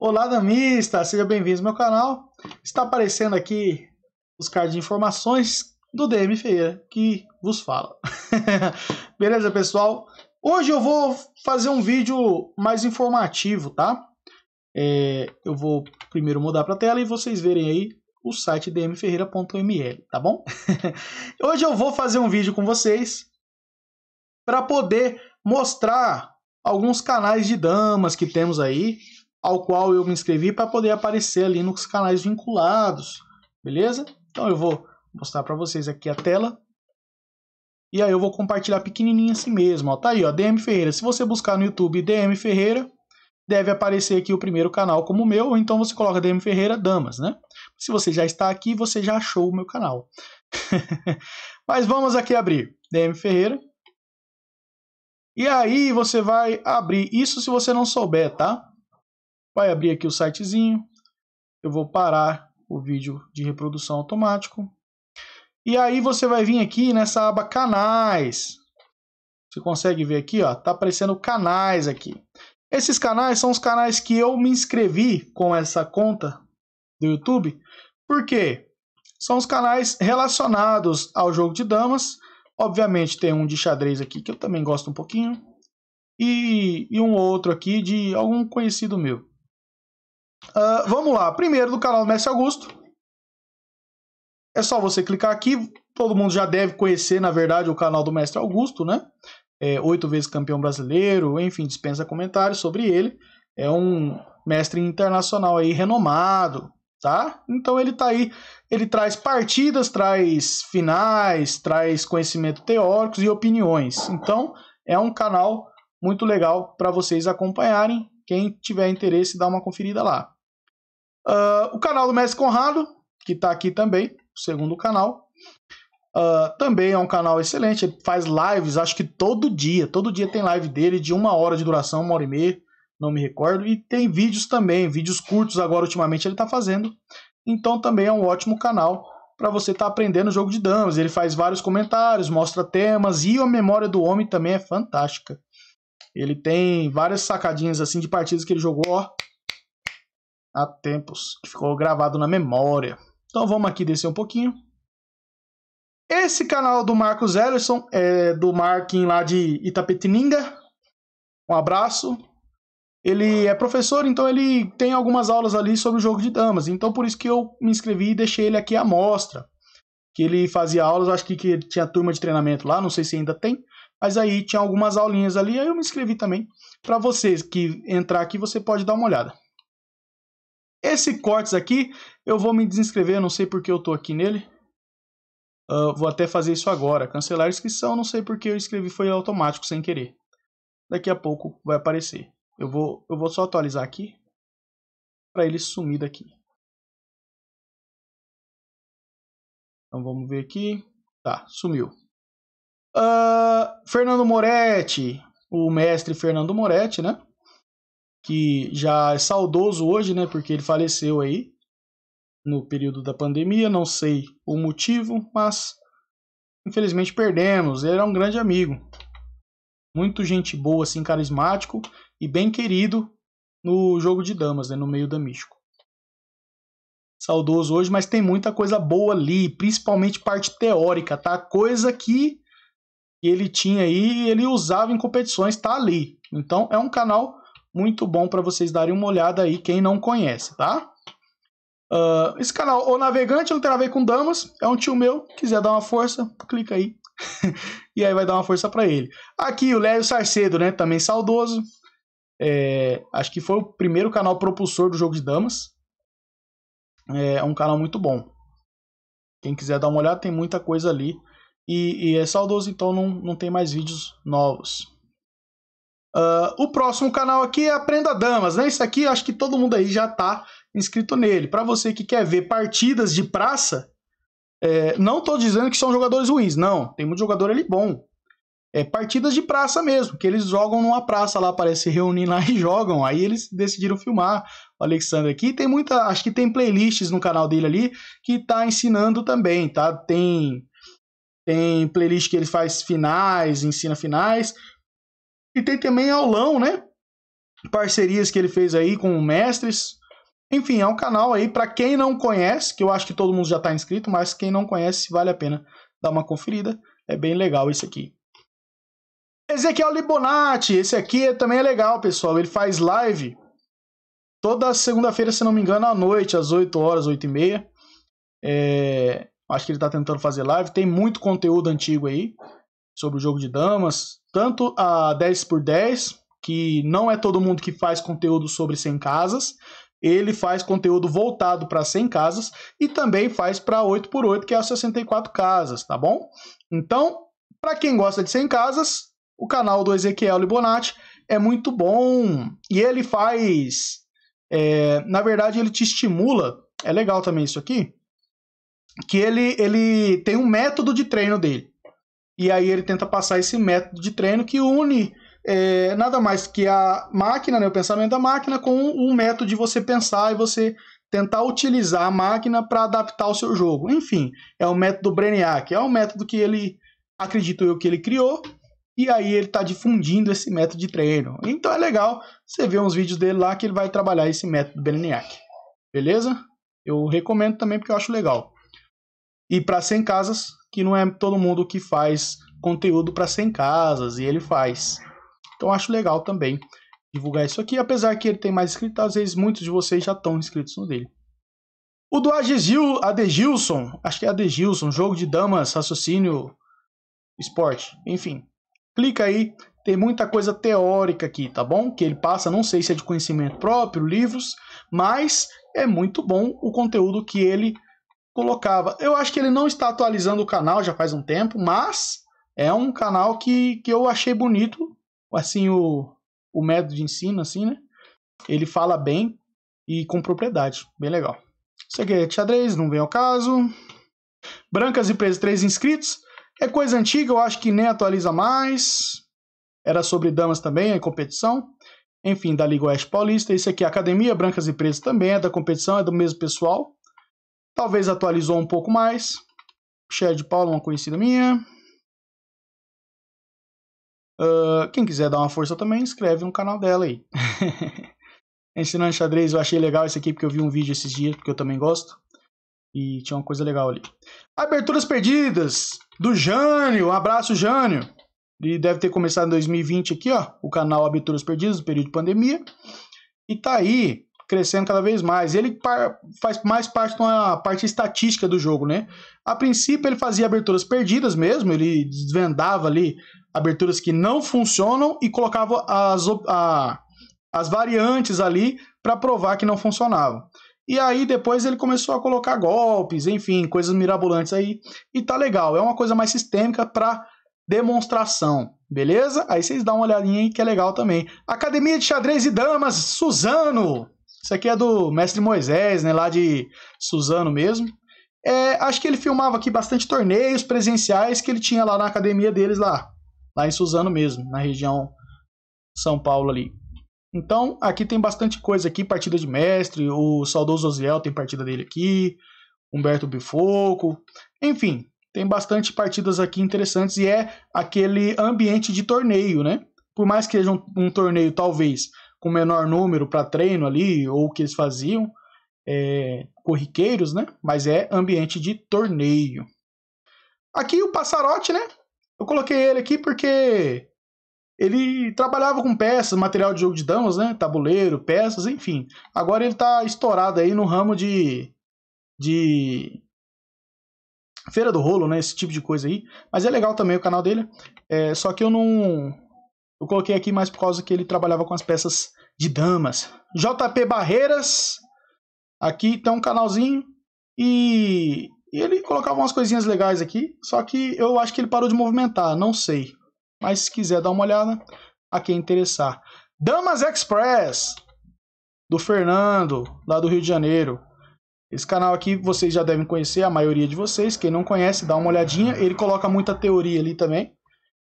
Olá, Damista! Seja bem-vindo ao meu canal. Está aparecendo aqui os cards de informações do DM Feira que vos fala. Beleza, pessoal? Hoje eu vou fazer um vídeo mais informativo, tá? É, eu vou primeiro mudar para a tela e vocês verem aí o site dmferreira.ml, tá bom? Hoje eu vou fazer um vídeo com vocês para poder mostrar alguns canais de damas que temos aí ao qual eu me inscrevi para poder aparecer ali nos canais vinculados, beleza? Então eu vou mostrar para vocês aqui a tela. E aí eu vou compartilhar pequenininho assim mesmo, ó. Tá aí, ó, DM Ferreira. Se você buscar no YouTube DM Ferreira, deve aparecer aqui o primeiro canal como o meu, ou então você coloca DM Ferreira Damas, né? Se você já está aqui, você já achou o meu canal. Mas vamos aqui abrir DM Ferreira. E aí você vai abrir isso se você não souber, tá? Vai abrir aqui o sitezinho. Eu vou parar o vídeo de reprodução automático. E aí você vai vir aqui nessa aba canais. Você consegue ver aqui, ó, tá aparecendo canais aqui. Esses canais são os canais que eu me inscrevi com essa conta do YouTube. Por quê? São os canais relacionados ao jogo de damas. Obviamente tem um de xadrez aqui que eu também gosto um pouquinho. E, e um outro aqui de algum conhecido meu. Uh, vamos lá. Primeiro, do canal do Mestre Augusto. É só você clicar aqui. Todo mundo já deve conhecer, na verdade, o canal do Mestre Augusto, né? É, oito vezes campeão brasileiro, enfim, dispensa comentários sobre ele. É um mestre internacional aí, renomado, tá? Então ele tá aí, ele traz partidas, traz finais, traz conhecimento teóricos e opiniões. Então é um canal muito legal para vocês acompanharem. Quem tiver interesse, dá uma conferida lá. Uh, o canal do Mestre Conrado, que está aqui também, o segundo canal, Uh, também é um canal excelente, ele faz lives, acho que todo dia. Todo dia tem live dele de uma hora de duração, uma hora e meia, não me recordo. E tem vídeos também, vídeos curtos agora ultimamente ele está fazendo. Então também é um ótimo canal para você estar tá aprendendo o jogo de damas. Ele faz vários comentários, mostra temas e a memória do homem também é fantástica. Ele tem várias sacadinhas assim de partidas que ele jogou, ó, há tempos, que ficou gravado na memória. Então vamos aqui descer um pouquinho. Esse canal do Marcos Ellison é do Marquinhos lá de Itapetininga. Um abraço. Ele é professor, então ele tem algumas aulas ali sobre o jogo de damas. Então por isso que eu me inscrevi e deixei ele aqui à mostra. Que ele fazia aulas, acho que, que tinha turma de treinamento lá, não sei se ainda tem. Mas aí tinha algumas aulinhas ali, aí eu me inscrevi também. Para vocês que entrar aqui, você pode dar uma olhada. Esse cortes aqui, eu vou me desinscrever, não sei porque eu tô aqui nele. Uh, vou até fazer isso agora, cancelar a inscrição, não sei porque eu escrevi, foi automático, sem querer. Daqui a pouco vai aparecer. Eu vou, eu vou só atualizar aqui, para ele sumir daqui. Então vamos ver aqui. Tá, sumiu. Uh, Fernando Moretti, o mestre Fernando Moretti, né? que já é saudoso hoje, né? Porque ele faleceu aí no período da pandemia, não sei o motivo, mas infelizmente perdemos. Ele era um grande amigo. Muito gente boa, assim, carismático e bem querido no jogo de damas, né, no meio da místico. Saudoso hoje, mas tem muita coisa boa ali, principalmente parte teórica, tá? Coisa que ele tinha aí, ele usava em competições, tá ali. Então é um canal muito bom para vocês darem uma olhada aí, quem não conhece, tá? Uh, esse canal, O Navegante, não tem a ver com damas, é um tio meu, quiser dar uma força, clica aí. e aí vai dar uma força para ele. Aqui o Léo Sarcedo, né, também saudoso. É, acho que foi o primeiro canal propulsor do jogo de damas. É, é um canal muito bom. Quem quiser dar uma olhada, tem muita coisa ali. E, e é saudoso, então não, não tem mais vídeos novos. Uh, o próximo canal aqui é Aprenda Damas, né? Isso aqui acho que todo mundo aí já está inscrito nele. Para você que quer ver partidas de praça, é, não estou dizendo que são jogadores ruins, não. Tem muito jogador ali bom. É partidas de praça mesmo, que eles jogam numa praça lá, parece se reunir lá e jogam. Aí eles decidiram filmar o Alexandre aqui. Tem muita, acho que tem playlists no canal dele ali que tá ensinando também, tá? Tem tem playlist que ele faz finais, ensina finais. E tem também aulão, né? Parcerias que ele fez aí com mestres. Enfim, é um canal aí para quem não conhece, que eu acho que todo mundo já está inscrito, mas quem não conhece, vale a pena dar uma conferida. É bem legal esse aqui. Ezequiel Libonati, esse aqui é também é legal, pessoal. Ele faz live toda segunda-feira, se não me engano, à noite, às 8 horas, 8 e meia. É... Acho que ele está tentando fazer live. Tem muito conteúdo antigo aí sobre o jogo de damas, tanto a 10 por 10, que não é todo mundo que faz conteúdo sobre 100 casas, ele faz conteúdo voltado para 100 casas e também faz para 8 por 8, que é as 64 casas, tá bom? Então, para quem gosta de 100 casas, o canal do Ezequiel Libonati é muito bom e ele faz, é, na verdade, ele te estimula. É legal também isso aqui, que ele ele tem um método de treino dele. E aí ele tenta passar esse método de treino que une é, nada mais que a máquina, né, o pensamento da máquina, com o um método de você pensar e você tentar utilizar a máquina para adaptar o seu jogo. Enfim, é o método Brainiac, é um método que ele, acredito eu, que ele criou, e aí ele está difundindo esse método de treino. Então é legal você ver uns vídeos dele lá que ele vai trabalhar esse método Brainiac. Beleza? Eu recomendo também porque eu acho legal. E para 100 casas, que não é todo mundo que faz conteúdo para 100 casas e ele faz. Então acho legal também divulgar isso aqui, apesar que ele tem mais inscritos, às vezes muitos de vocês já estão inscritos no dele. O do Adegil, Adegilson, acho que é Adegilson, jogo de damas, raciocínio, esporte, enfim. Clica aí, tem muita coisa teórica aqui, tá bom? Que ele passa, não sei se é de conhecimento próprio, livros, mas é muito bom o conteúdo que ele colocava. Eu acho que ele não está atualizando o canal já faz um tempo, mas é um canal que, que eu achei bonito, assim, o, o método de ensino, assim, né? Ele fala bem e com propriedade, bem legal. Isso aqui é xadrez, não vem ao caso. Brancas e presas, três inscritos. É coisa antiga, eu acho que nem atualiza mais. Era sobre damas também, é competição. Enfim, da Liga Oeste Paulista. Esse aqui é Academia Brancas e Pretas também, é da competição, é do mesmo pessoal. Talvez atualizou um pouco mais. Share de Paula, uma conhecida minha. Uh, quem quiser dar uma força também, inscreve no canal dela aí. Ensinando xadrez, eu achei legal esse aqui porque eu vi um vídeo esses dias, porque eu também gosto. E tinha uma coisa legal ali. Aberturas perdidas do Jânio. Um abraço, Jânio. Ele deve ter começado em 2020 aqui, ó. O canal Aberturas Perdidas, período de pandemia. E tá aí crescendo cada vez mais. Ele faz mais parte de uma parte estatística do jogo, né? A princípio ele fazia aberturas perdidas mesmo, ele desvendava ali aberturas que não funcionam e colocava as, a, as variantes ali para provar que não funcionavam. E aí depois ele começou a colocar golpes, enfim, coisas mirabolantes aí. E tá legal, é uma coisa mais sistêmica para demonstração, beleza? Aí vocês dão uma olhadinha aí que é legal também. Academia de Xadrez e Damas, Suzano! Isso aqui é do mestre Moisés, né, lá de Suzano mesmo. É, acho que ele filmava aqui bastante torneios presenciais que ele tinha lá na academia deles lá, lá em Suzano mesmo, na região São Paulo ali. Então, aqui tem bastante coisa aqui, partida de mestre, o saudoso Osiel tem partida dele aqui, Humberto Bifoco, enfim, tem bastante partidas aqui interessantes e é aquele ambiente de torneio, né? Por mais que seja um, um torneio talvez com menor número para treino ali, ou o que eles faziam, é, corriqueiros, né? Mas é ambiente de torneio. Aqui o Passarote, né? Eu coloquei ele aqui porque ele trabalhava com peças, material de jogo de damas, né? Tabuleiro, peças, enfim. Agora ele tá estourado aí no ramo de. de. Feira do rolo, né? Esse tipo de coisa aí. Mas é legal também o canal dele. É, só que eu não. Eu coloquei aqui mais por causa que ele trabalhava com as peças de damas. JP Barreiras. Aqui tem tá um canalzinho. E ele colocava umas coisinhas legais aqui. Só que eu acho que ele parou de movimentar. Não sei. Mas se quiser dar uma olhada, a quem interessar. Damas Express. Do Fernando, lá do Rio de Janeiro. Esse canal aqui vocês já devem conhecer, a maioria de vocês. Quem não conhece, dá uma olhadinha. Ele coloca muita teoria ali também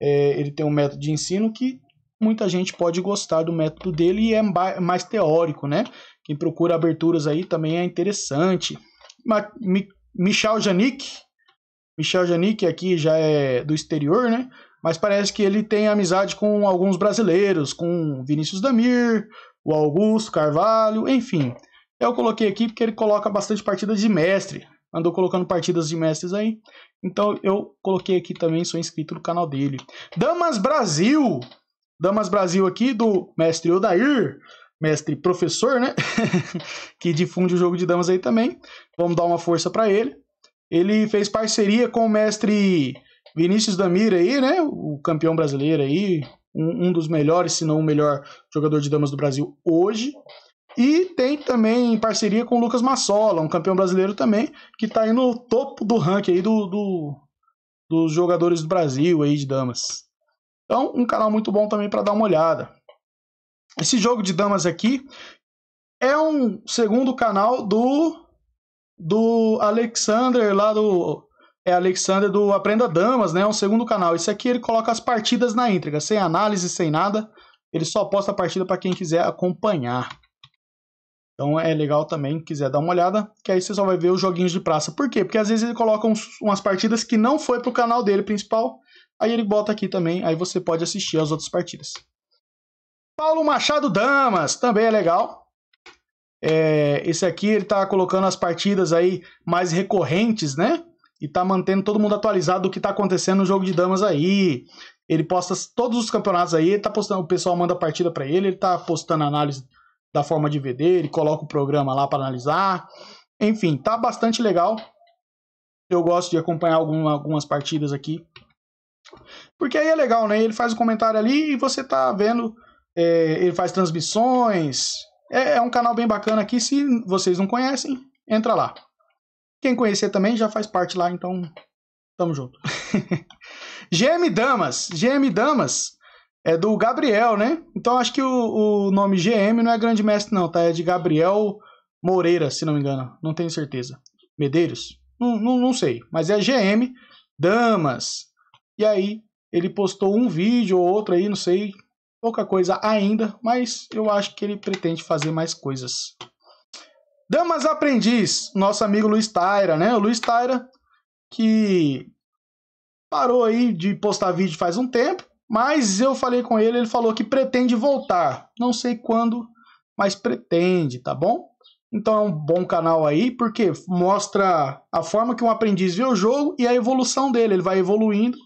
é, ele tem um método de ensino que muita gente pode gostar do método dele e é mais teórico, né? Quem procura aberturas aí também é interessante. Ma Mi Michel Janik, Michel Janik aqui já é do exterior, né? Mas parece que ele tem amizade com alguns brasileiros, com Vinícius Damir, o Augusto Carvalho, enfim. Eu coloquei aqui porque ele coloca bastante partidas de mestre andou colocando partidas de mestres aí. Então eu coloquei aqui também, sou inscrito no canal dele. Damas Brasil! Damas Brasil aqui do mestre Odair, mestre professor, né? que difunde o jogo de damas aí também. Vamos dar uma força para ele. Ele fez parceria com o mestre Vinícius Damira aí, né? O campeão brasileiro aí, um, um dos melhores, se não o melhor jogador de damas do Brasil hoje. E tem também em parceria com o Lucas Massola, um campeão brasileiro também, que está aí no topo do ranking aí do, do, dos jogadores do Brasil aí de damas. Então, um canal muito bom também para dar uma olhada. Esse jogo de damas aqui é um segundo canal do do Alexander lá do é Alexander do Aprenda Damas, né? É um segundo canal. Esse aqui ele coloca as partidas na íntegra, sem análise, sem nada. Ele só posta a partida para quem quiser acompanhar. Então é legal também, quiser dar uma olhada, que aí você só vai ver os joguinhos de praça. Por quê? Porque às vezes ele coloca uns, umas partidas que não foi pro canal dele principal, aí ele bota aqui também, aí você pode assistir as outras partidas. Paulo Machado Damas, também é legal. É, esse aqui ele tá colocando as partidas aí mais recorrentes, né? E tá mantendo todo mundo atualizado do que tá acontecendo no jogo de damas aí. Ele posta todos os campeonatos aí, ele tá postando, o pessoal manda partida para ele, ele tá postando análise da forma de ver dele, coloca o programa lá para analisar. Enfim, tá bastante legal. Eu gosto de acompanhar algumas partidas aqui. Porque aí é legal, né? Ele faz o um comentário ali e você tá vendo. É, ele faz transmissões. É, é um canal bem bacana aqui. Se vocês não conhecem, entra lá. Quem conhecer também já faz parte lá, então tamo junto. GM Damas. GM Damas é do Gabriel, né? Então acho que o, o nome GM não é Grande Mestre, não, tá? É de Gabriel Moreira, se não me engano. Não tenho certeza. Medeiros? Não, não, não sei. Mas é GM Damas. E aí, ele postou um vídeo ou outro aí, não sei. Pouca coisa ainda, mas eu acho que ele pretende fazer mais coisas. Damas Aprendiz, nosso amigo Luiz Taira, né? O Luiz Taira, que parou aí de postar vídeo faz um tempo mas eu falei com ele, ele falou que pretende voltar. Não sei quando, mas pretende, tá bom? Então é um bom canal aí, porque mostra a forma que um aprendiz vê o jogo e a evolução dele. Ele vai evoluindo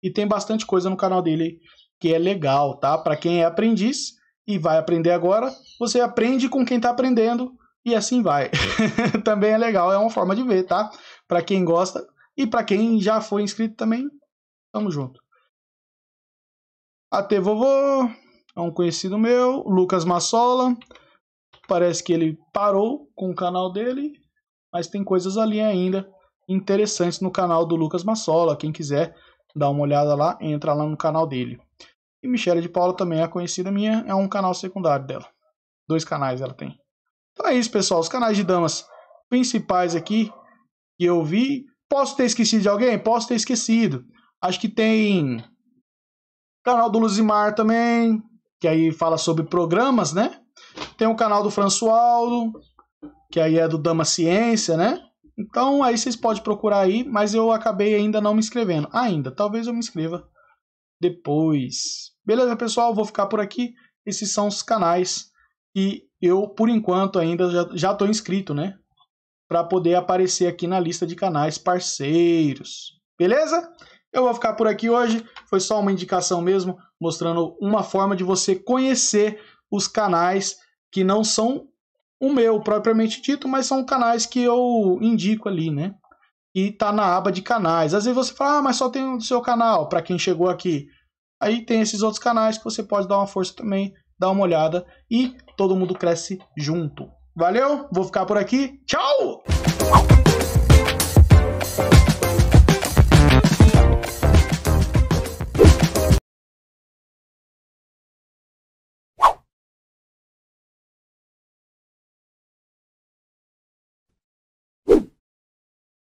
e tem bastante coisa no canal dele que é legal, tá? Para quem é aprendiz e vai aprender agora, você aprende com quem tá aprendendo e assim vai. também é legal, é uma forma de ver, tá? Para quem gosta e para quem já foi inscrito também, tamo junto. AT Vovô, é um conhecido meu, Lucas Massola. Parece que ele parou com o canal dele, mas tem coisas ali ainda interessantes no canal do Lucas Massola. Quem quiser dar uma olhada lá, entra lá no canal dele. E Michelle de Paula também é conhecida minha, é um canal secundário dela. Dois canais ela tem. Então é isso, pessoal. Os canais de damas principais aqui que eu vi. Posso ter esquecido de alguém? Posso ter esquecido. Acho que tem Canal do Luzimar também, que aí fala sobre programas, né? Tem o canal do Françoaldo, que aí é do Dama Ciência, né? Então aí vocês podem procurar aí, mas eu acabei ainda não me inscrevendo. Ainda, talvez eu me inscreva depois. Beleza, pessoal? Vou ficar por aqui. Esses são os canais e eu, por enquanto, ainda já estou inscrito, né? Para poder aparecer aqui na lista de canais parceiros. Beleza? Eu vou ficar por aqui hoje, foi só uma indicação mesmo, mostrando uma forma de você conhecer os canais que não são o meu propriamente dito, mas são canais que eu indico ali, né? E tá na aba de canais. Às vezes você fala, ah, mas só tem um do seu canal, para quem chegou aqui. Aí tem esses outros canais que você pode dar uma força também, dar uma olhada e todo mundo cresce junto. Valeu, vou ficar por aqui. Tchau!